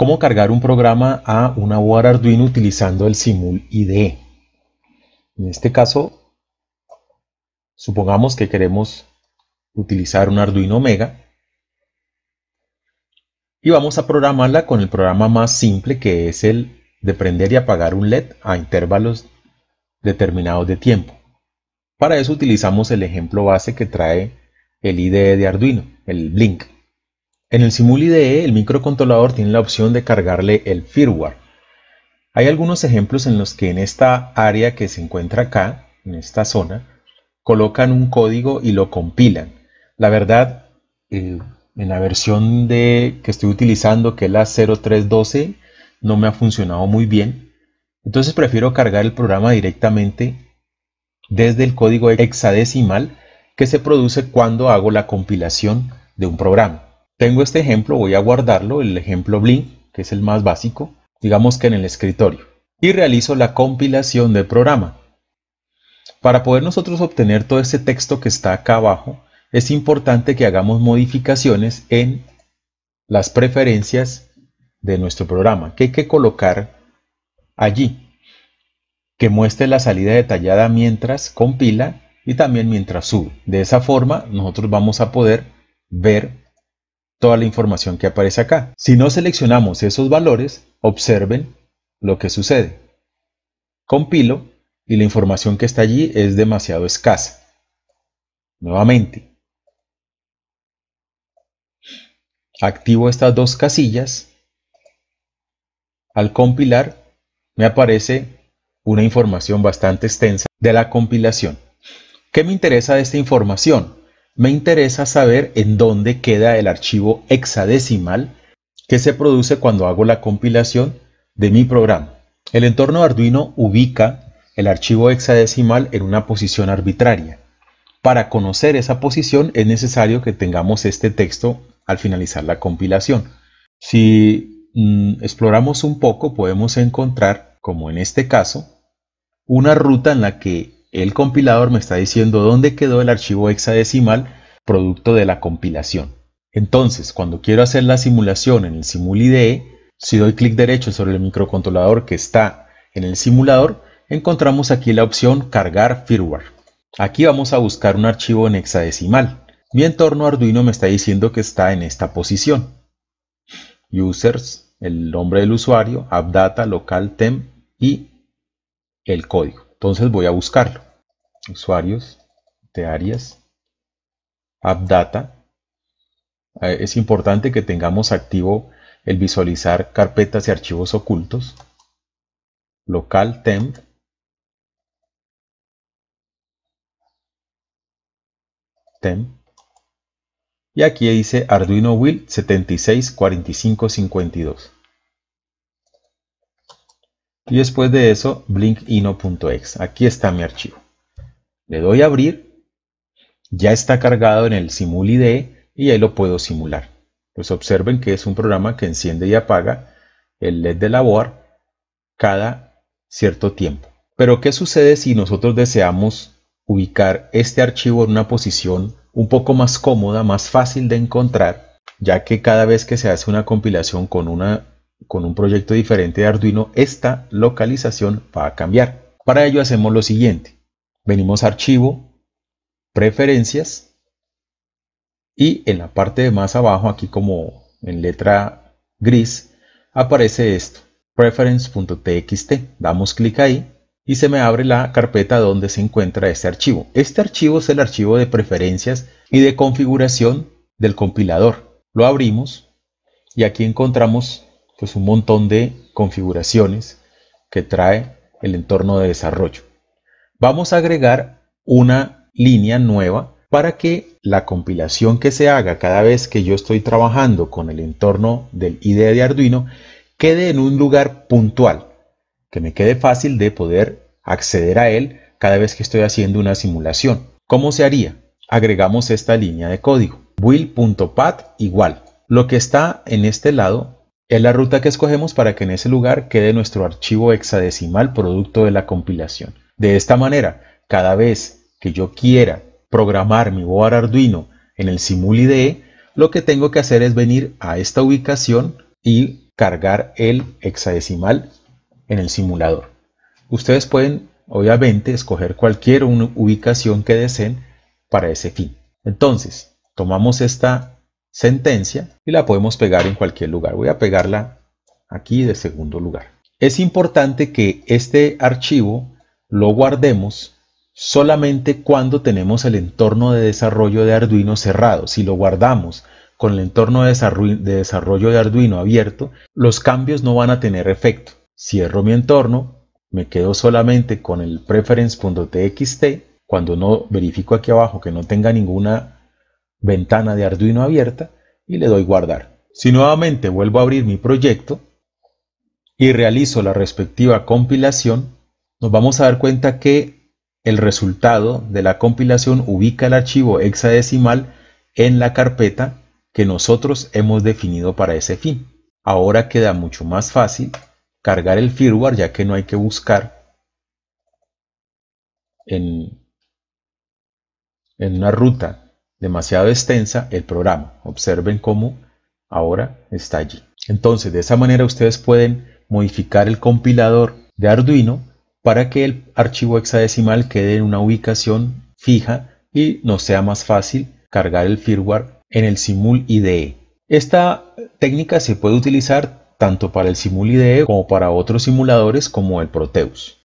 Cómo cargar un programa a una board Arduino utilizando el Simul IDE. En este caso, supongamos que queremos utilizar un Arduino Omega y vamos a programarla con el programa más simple que es el de prender y apagar un LED a intervalos determinados de tiempo. Para eso utilizamos el ejemplo base que trae el IDE de Arduino, el Blink. En el IDE e, el microcontrolador tiene la opción de cargarle el firmware. Hay algunos ejemplos en los que en esta área que se encuentra acá, en esta zona, colocan un código y lo compilan. La verdad, eh, en la versión de, que estoy utilizando, que es la 0312, no me ha funcionado muy bien. Entonces prefiero cargar el programa directamente desde el código hexadecimal que se produce cuando hago la compilación de un programa. Tengo este ejemplo, voy a guardarlo, el ejemplo Blink, que es el más básico, digamos que en el escritorio, y realizo la compilación del programa. Para poder nosotros obtener todo este texto que está acá abajo, es importante que hagamos modificaciones en las preferencias de nuestro programa, que hay que colocar allí, que muestre la salida detallada mientras compila y también mientras sube. De esa forma nosotros vamos a poder ver toda la información que aparece acá. Si no seleccionamos esos valores, observen lo que sucede. Compilo y la información que está allí es demasiado escasa. Nuevamente, activo estas dos casillas. Al compilar me aparece una información bastante extensa de la compilación. ¿Qué me interesa de esta información? me interesa saber en dónde queda el archivo hexadecimal que se produce cuando hago la compilación de mi programa. El entorno Arduino ubica el archivo hexadecimal en una posición arbitraria. Para conocer esa posición es necesario que tengamos este texto al finalizar la compilación. Si mm, exploramos un poco podemos encontrar, como en este caso, una ruta en la que el compilador me está diciendo dónde quedó el archivo hexadecimal producto de la compilación. Entonces, cuando quiero hacer la simulación en el SimulIDE, si doy clic derecho sobre el microcontrolador que está en el simulador, encontramos aquí la opción cargar firmware. Aquí vamos a buscar un archivo en hexadecimal. Mi entorno Arduino me está diciendo que está en esta posición. Users, el nombre del usuario, appdata, local, temp y el código. Entonces voy a buscarlo. Usuarios de áreas, AppData. Eh, es importante que tengamos activo el visualizar carpetas y archivos ocultos. Local temp. Temp. Y aquí dice Arduino Build 764552. Y después de eso, blinkino.exe. Aquí está mi archivo. Le doy a abrir. Ya está cargado en el SimulIDE y ahí lo puedo simular. Pues observen que es un programa que enciende y apaga el LED de la cada cierto tiempo. Pero ¿qué sucede si nosotros deseamos ubicar este archivo en una posición un poco más cómoda, más fácil de encontrar, ya que cada vez que se hace una compilación con una con un proyecto diferente de Arduino, esta localización va a cambiar. Para ello hacemos lo siguiente. Venimos a Archivo, Preferencias, y en la parte de más abajo, aquí como en letra gris, aparece esto, preference.txt. Damos clic ahí y se me abre la carpeta donde se encuentra este archivo. Este archivo es el archivo de preferencias y de configuración del compilador. Lo abrimos y aquí encontramos pues un montón de configuraciones que trae el entorno de desarrollo. Vamos a agregar una línea nueva para que la compilación que se haga cada vez que yo estoy trabajando con el entorno del IDE de Arduino quede en un lugar puntual, que me quede fácil de poder acceder a él cada vez que estoy haciendo una simulación. ¿Cómo se haría? Agregamos esta línea de código, build.path=" igual. Lo que está en este lado es la ruta que escogemos para que en ese lugar quede nuestro archivo hexadecimal producto de la compilación. De esta manera, cada vez que yo quiera programar mi board Arduino en el SimulIDE, e, lo que tengo que hacer es venir a esta ubicación y cargar el hexadecimal en el simulador. Ustedes pueden, obviamente, escoger cualquier ubicación que deseen para ese fin. Entonces, tomamos esta sentencia y la podemos pegar en cualquier lugar. Voy a pegarla aquí de segundo lugar. Es importante que este archivo lo guardemos solamente cuando tenemos el entorno de desarrollo de Arduino cerrado. Si lo guardamos con el entorno de desarrollo de Arduino abierto, los cambios no van a tener efecto. Cierro mi entorno, me quedo solamente con el preference.txt. Cuando no verifico aquí abajo que no tenga ninguna ventana de Arduino abierta y le doy guardar. Si nuevamente vuelvo a abrir mi proyecto y realizo la respectiva compilación, nos vamos a dar cuenta que el resultado de la compilación ubica el archivo hexadecimal en la carpeta que nosotros hemos definido para ese fin. Ahora queda mucho más fácil cargar el firmware ya que no hay que buscar en, en una ruta demasiado extensa el programa. Observen cómo ahora está allí. Entonces, de esa manera ustedes pueden modificar el compilador de Arduino para que el archivo hexadecimal quede en una ubicación fija y nos sea más fácil cargar el firmware en el Simul IDE. Esta técnica se puede utilizar tanto para el Simul IDE como para otros simuladores como el Proteus.